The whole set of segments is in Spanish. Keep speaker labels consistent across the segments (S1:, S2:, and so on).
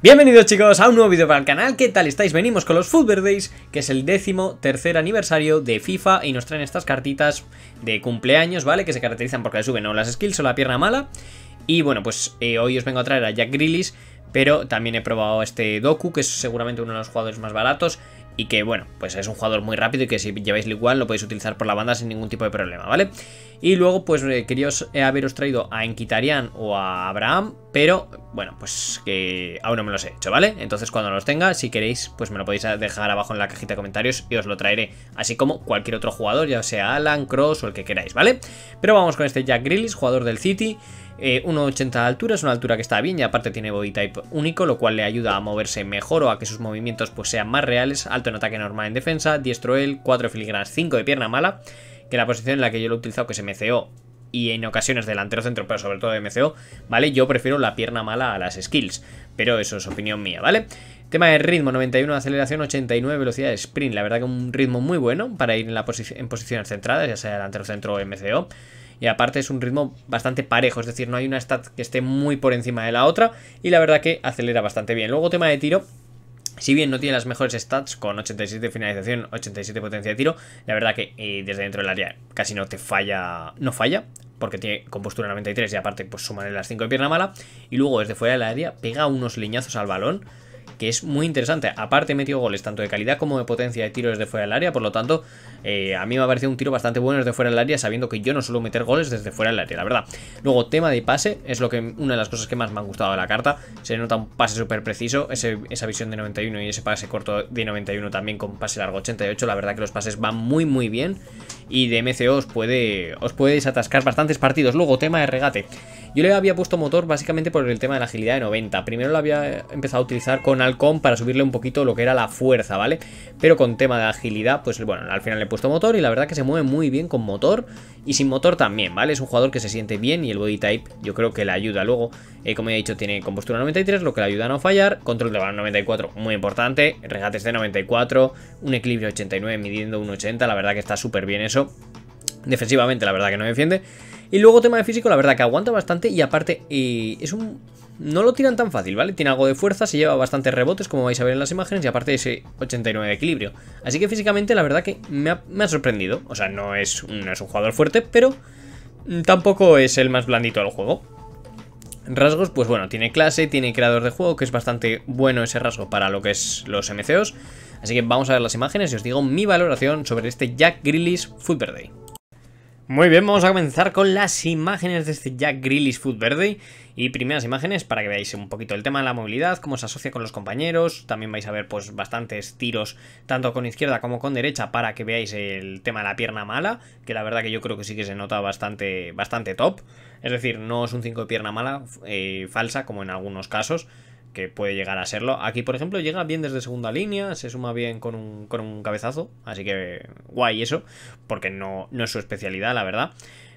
S1: Bienvenidos chicos a un nuevo vídeo para el canal, ¿qué tal estáis? Venimos con los Football Days, que es el décimo tercer aniversario de FIFA y nos traen estas cartitas de cumpleaños, ¿vale? Que se caracterizan porque suben o las skills o la pierna mala y bueno, pues eh, hoy os vengo a traer a Jack Grillis, pero también he probado este Doku, que es seguramente uno de los jugadores más baratos y que bueno, pues es un jugador muy rápido y que si lleváis igual igual lo podéis utilizar por la banda sin ningún tipo de problema, ¿vale? Y luego pues eh, quería eh, haberos traído a Enquitarian o a Abraham, pero bueno, pues que aún no me los he hecho, ¿vale? Entonces cuando los tenga, si queréis, pues me lo podéis dejar abajo en la cajita de comentarios y os lo traeré, así como cualquier otro jugador, ya sea Alan, Cross o el que queráis, ¿vale? Pero vamos con este Jack Grillis, jugador del City, 1,80 eh, de altura, es una altura que está bien y aparte tiene body type único, lo cual le ayuda a moverse mejor o a que sus movimientos pues sean más reales, alto en ataque normal en defensa, diestro él, 4 filigranas, 5 de pierna mala, que la posición en la que yo lo he utilizado que es MCO y en ocasiones delantero centro, pero sobre todo MCO, ¿vale? Yo prefiero la pierna mala a las skills, pero eso es opinión mía, ¿vale? Tema de ritmo, 91 de aceleración, 89 velocidad de sprint, la verdad que un ritmo muy bueno para ir en, la en posiciones centradas, ya sea delantero centro o MCO y aparte es un ritmo bastante parejo, es decir, no hay una stat que esté muy por encima de la otra y la verdad que acelera bastante bien. Luego tema de tiro, si bien no tiene las mejores stats con 87 finalización, 87 potencia de tiro, la verdad que eh, desde dentro del área casi no te falla, no falla, porque tiene compostura 93 y aparte pues suman las 5 de pierna mala. Y luego desde fuera del área pega unos leñazos al balón que es muy interesante. Aparte metió goles tanto de calidad como de potencia de tiros desde fuera del área, por lo tanto, eh, a mí me ha parecido un tiro bastante bueno desde fuera del área, sabiendo que yo no suelo meter goles desde fuera del área, la verdad. Luego, tema de pase, es lo que una de las cosas que más me han gustado de la carta. Se nota un pase súper preciso, esa visión de 91 y ese pase corto de 91 también con pase largo 88, la verdad que los pases van muy muy bien y de MCO os puede, os puede desatascar bastantes partidos. Luego, tema de regate. Yo le había puesto motor básicamente por el tema de la agilidad de 90. Primero lo había empezado a utilizar con Halcón para subirle un poquito lo que era la fuerza, ¿vale? Pero con tema de agilidad, pues bueno, al final le he puesto motor y la verdad que se mueve muy bien con motor y sin motor también, ¿vale? Es un jugador que se siente bien y el body type yo creo que le ayuda. Luego, eh, como he dicho, tiene compostura 93, lo que le ayuda a no fallar. Control de balón 94, muy importante. Regates de 94, un equilibrio 89 midiendo un 80. La verdad que está súper bien eso. Defensivamente, la verdad que no defiende. Y luego tema de físico, la verdad que aguanta bastante y aparte es un... No lo tiran tan fácil, ¿vale? Tiene algo de fuerza, se lleva bastantes rebotes, como vais a ver en las imágenes, y aparte ese 89 de equilibrio. Así que físicamente, la verdad que me ha, sorprendido. O sea, no es, es un jugador fuerte, pero tampoco es el más blandito del juego. Rasgos, pues bueno, tiene clase, tiene creador de juego, que es bastante bueno ese rasgo para lo que es los MCOs. Así que vamos a ver las imágenes y os digo mi valoración sobre este Jack Grillis Football Day. Muy bien, vamos a comenzar con las imágenes de este Jack Grillis Food Verde y primeras imágenes para que veáis un poquito el tema de la movilidad, cómo se asocia con los compañeros, también vais a ver pues bastantes tiros tanto con izquierda como con derecha para que veáis el tema de la pierna mala, que la verdad que yo creo que sí que se nota bastante, bastante top, es decir, no es un 5 de pierna mala, eh, falsa como en algunos casos, que puede llegar a serlo. Aquí, por ejemplo, llega bien desde segunda línea, se suma bien con un, con un cabezazo, así que guay eso, porque no, es su especialidad, la verdad.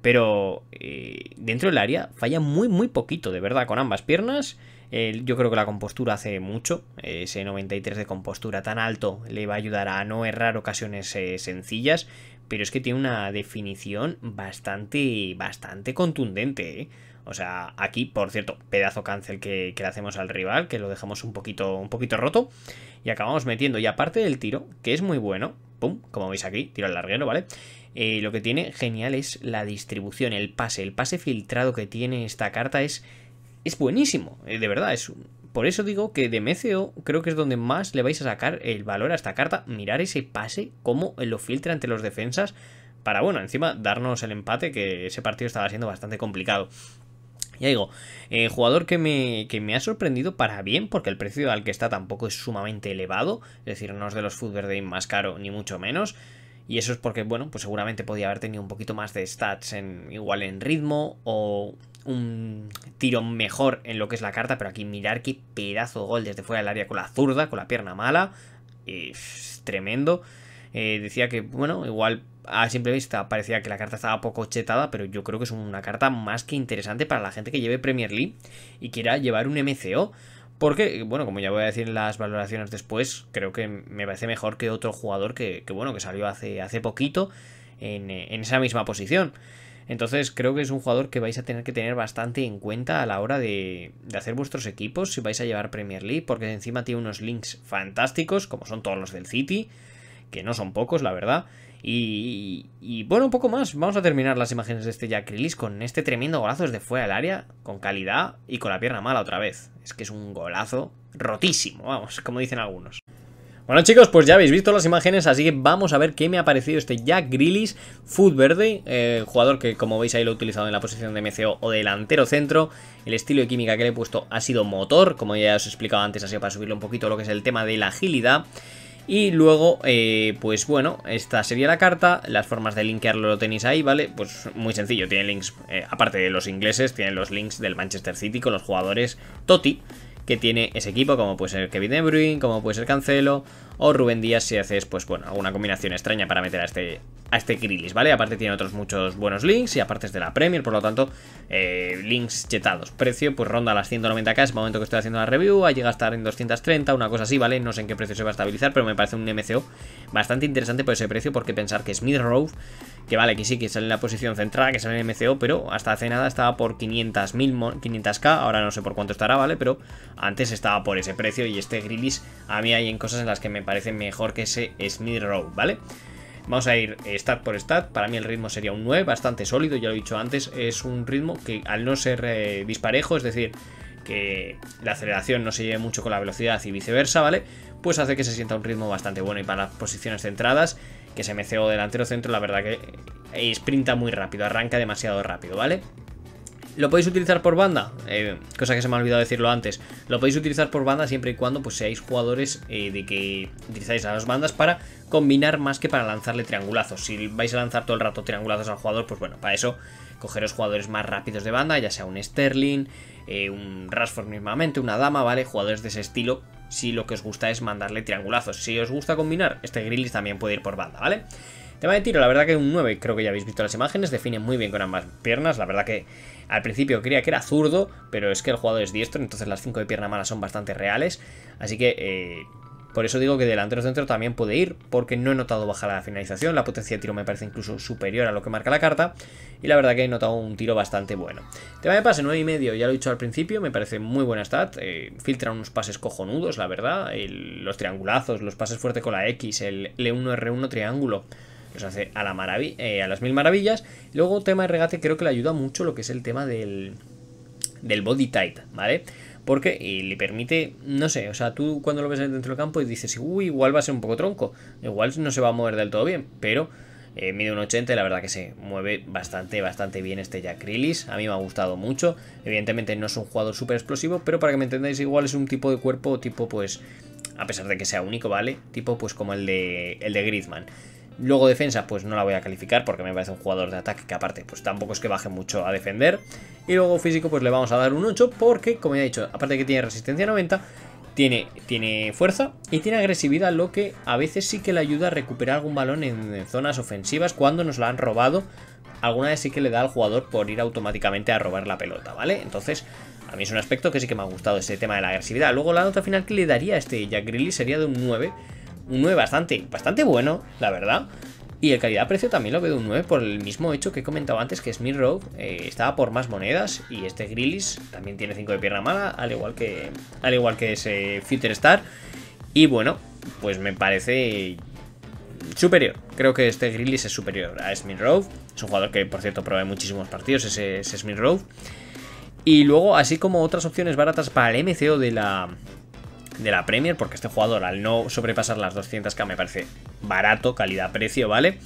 S1: Pero eh, dentro del área falla muy, muy poquito, de verdad, con ambas piernas. yo creo que la compostura hace mucho. Ese 93 de compostura tan alto le va a ayudar a no errar ocasiones eh, sencillas. Pero es que tiene una definición bastante, bastante contundente. ¿eh? O sea, aquí, por cierto, pedazo cancel que, le hacemos al rival, que lo dejamos un poquito, un poquito roto. Y acabamos metiendo. Y aparte del tiro, que es muy bueno, pum, como veis aquí, tiro al larguero, ¿vale? Eh, lo que tiene genial es la distribución, el pase. El pase filtrado que tiene esta carta es, es buenísimo, eh, de verdad. Es, por eso digo que de MCO creo que es donde más le vais a sacar el valor a esta carta. Mirar ese pase, cómo lo filtra ante los defensas. Para, bueno, encima darnos el empate, que ese partido estaba siendo bastante complicado. Ya digo, eh, jugador que me, ha sorprendido para bien, porque el precio al que está tampoco es sumamente elevado, es decir, no es de los Food de más caro, ni mucho menos. Y eso es porque, bueno, pues seguramente podía haber tenido un poquito más de stats en, igual en ritmo o un tiro mejor en lo que es la carta, pero aquí mirar qué pedazo de gol desde fuera del área con la zurda, con la pierna mala, eh, es tremendo. Eh, decía que, bueno, igual a simple vista parecía que la carta estaba poco chetada, pero yo creo que es una carta más que interesante para la gente que lleve Premier League y quiera llevar un MCO. Porque, bueno, como ya voy a decir en las valoraciones después, creo que me parece mejor que otro jugador que, bueno, que salió hace, hace poquito en, esa misma posición. Entonces creo que es un jugador que vais a tener que tener bastante en cuenta a la hora de, de, hacer vuestros equipos si vais a llevar Premier League, porque encima tiene unos links fantásticos, como son todos los del City, que no son pocos, la verdad, y, bueno, un poco más. Vamos a terminar las imágenes de este Jack Grillis con este tremendo golazo desde fuera del área, con calidad y con la pierna mala otra vez. Es que es un golazo rotísimo, vamos, como dicen algunos. Bueno chicos, pues ya habéis visto las imágenes, así que vamos a ver qué me ha parecido este Jack Grillis Food Verde, eh, jugador que como veis ahí lo he utilizado en la posición de MCO o delantero centro, el estilo de química que le he puesto ha sido motor, como ya os he explicado antes, ha sido para subirle un poquito lo que es el tema de la agilidad, y luego, eh, pues bueno, esta sería la carta, las formas de linkearlo lo tenéis ahí, ¿vale? Pues muy sencillo, tiene links, eh, aparte de los ingleses, tiene los links del Manchester City con los jugadores Toti que tiene ese equipo, como puede ser Kevin De como puede ser Cancelo o Rubén Díaz si haces, pues bueno, alguna combinación extraña para meter a este a este Grilis, ¿vale? Aparte tiene otros muchos buenos links y aparte es de la Premier, por lo tanto, eh, links chetados. Precio, pues ronda las 190k, es el momento que estoy haciendo la review, llegado a estar en 230, una cosa así, ¿vale? No sé en qué precio se va a estabilizar, pero me parece un MCO bastante interesante por ese precio, porque pensar que Smith Rowe, que vale, que sí, que sale en la posición central, que sale en MCO, pero hasta hace nada estaba por 500.000, 500k, ahora no sé por cuánto estará, ¿vale? Pero antes estaba por ese precio y este Grillis a mí hay en cosas en las que me parece mejor que ese Smith Row, ¿vale? Vamos a ir stat por stat. Para mí el ritmo sería un 9, bastante sólido, ya lo he dicho antes. Es un ritmo que al no ser eh, disparejo, es decir, que la aceleración no se lleve mucho con la velocidad y viceversa, ¿vale? Pues hace que se sienta un ritmo bastante bueno. Y para las posiciones centradas, que se meceo delantero centro, la verdad que eh, sprinta muy rápido, arranca demasiado rápido, ¿vale? ¿Lo podéis utilizar por banda? Eh, cosa que se me ha olvidado decirlo antes. Lo podéis utilizar por banda siempre y cuando pues, seáis jugadores eh, de que utilizáis a las bandas para combinar más que para lanzarle triangulazos. Si vais a lanzar todo el rato triangulazos al jugador, pues bueno, para eso cogeros jugadores más rápidos de banda, ya sea un Sterling, eh, un Rashford mismamente, una Dama, ¿vale? Jugadores de ese estilo, si lo que os gusta es mandarle triangulazos. Si os gusta combinar, este Grillis también puede ir por banda, ¿vale? vale Tema de tiro, la verdad que un 9, creo que ya habéis visto las imágenes, define muy bien con ambas piernas, la verdad que al principio creía que era zurdo, pero es que el jugador es diestro, entonces las 5 de pierna mala son bastante reales, así que... Eh, por eso digo que delantero-centro también puede ir, porque no he notado baja la finalización, la potencia de tiro me parece incluso superior a lo que marca la carta, y la verdad que he notado un tiro bastante bueno. Tema de pase, medio ya lo he dicho al principio, me parece muy buena stat, eh, filtra unos pases cojonudos, la verdad, los triangulazos, los pases fuertes con la X, el L1-R1 triángulo, los hace a, la eh, a las mil maravillas. Luego, tema de regate, creo que le ayuda mucho lo que es el tema del, body tight, ¿vale? Porque le permite, no sé, o sea, tú cuando lo ves dentro del campo y dices, uy, igual va a ser un poco tronco, igual no se va a mover del todo bien, pero eh, mide un 80 y la verdad que se mueve bastante, bastante bien este Jack A mí me ha gustado mucho. Evidentemente no es un jugador súper explosivo, pero para que me entendáis, igual es un tipo de cuerpo tipo, pues, a pesar de que sea único, ¿vale? Tipo, pues, como el de, el de Griezmann. Luego defensa, pues no la voy a calificar porque me parece un jugador de ataque que aparte, pues tampoco es que baje mucho a defender. Y luego físico, pues le vamos a dar un 8 porque, como ya he dicho, aparte que tiene resistencia 90, tiene, tiene fuerza y tiene agresividad, lo que a veces sí que le ayuda a recuperar algún balón en, zonas ofensivas cuando nos la han robado. Alguna vez sí que le da al jugador por ir automáticamente a robar la pelota, ¿vale? Entonces, a mí es un aspecto que sí que me ha gustado ese tema de la agresividad. Luego la nota final que le daría a este Jack Grilly sería de un 9 un 9 bastante, bastante bueno, la verdad. Y el calidad-precio también lo veo un 9 por el mismo hecho que he comentado antes que Smith Rogue eh, estaba por más monedas y este Grillis también tiene 5 de pierna mala, al igual que, al igual que ese Future Star. Y bueno, pues me parece superior. Creo que este Grillis es superior a Smith Rogue. Es un jugador que, por cierto, probé muchísimos partidos, ese, Smith Rogue. Y luego, así como otras opciones baratas para el MCO de la, de la Premier, porque este jugador al no sobrepasar las 200k me parece barato, calidad-precio, ¿vale?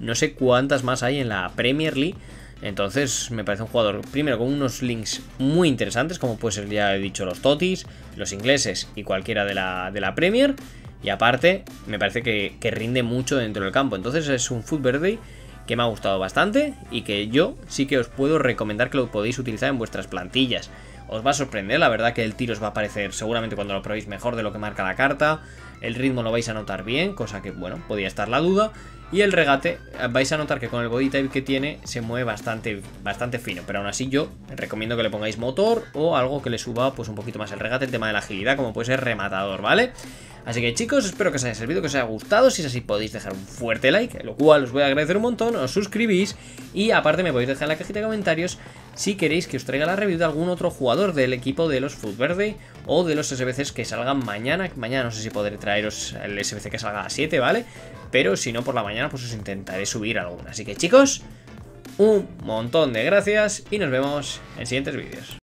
S1: No sé cuántas más hay en la Premier League. Entonces me parece un jugador, primero, con unos links muy interesantes, como puede ser, ya he dicho, los Totis, los ingleses y cualquiera de la, de la Premier. Y aparte, me parece que, rinde mucho dentro del campo. Entonces es un Food Verde que me ha gustado bastante y que yo sí que os puedo recomendar que lo podéis utilizar en vuestras plantillas os va a sorprender, la verdad que el tiro os va a parecer seguramente cuando lo probéis mejor de lo que marca la carta, el ritmo lo vais a notar bien, cosa que, bueno, podía estar la duda, y el regate, eh, vais a notar que con el body type que tiene se mueve bastante, bastante fino, pero aún así yo recomiendo que le pongáis motor o algo que le suba pues un poquito más el regate, el tema de la agilidad, como puede ser rematador, ¿vale? vale Así que chicos, espero que os haya servido, que os haya gustado. Si es así, podéis dejar un fuerte like, lo cual os voy a agradecer un montón. Os suscribís y aparte me podéis dejar en la cajita de comentarios si queréis que os traiga la review de algún otro jugador del equipo de los Food Verde o de los SBCs que salgan mañana. Mañana no sé si podré traeros el SBC que salga a 7, ¿vale? Pero si no, por la mañana pues os intentaré subir alguna. Así que chicos, un montón de gracias y nos vemos en siguientes vídeos.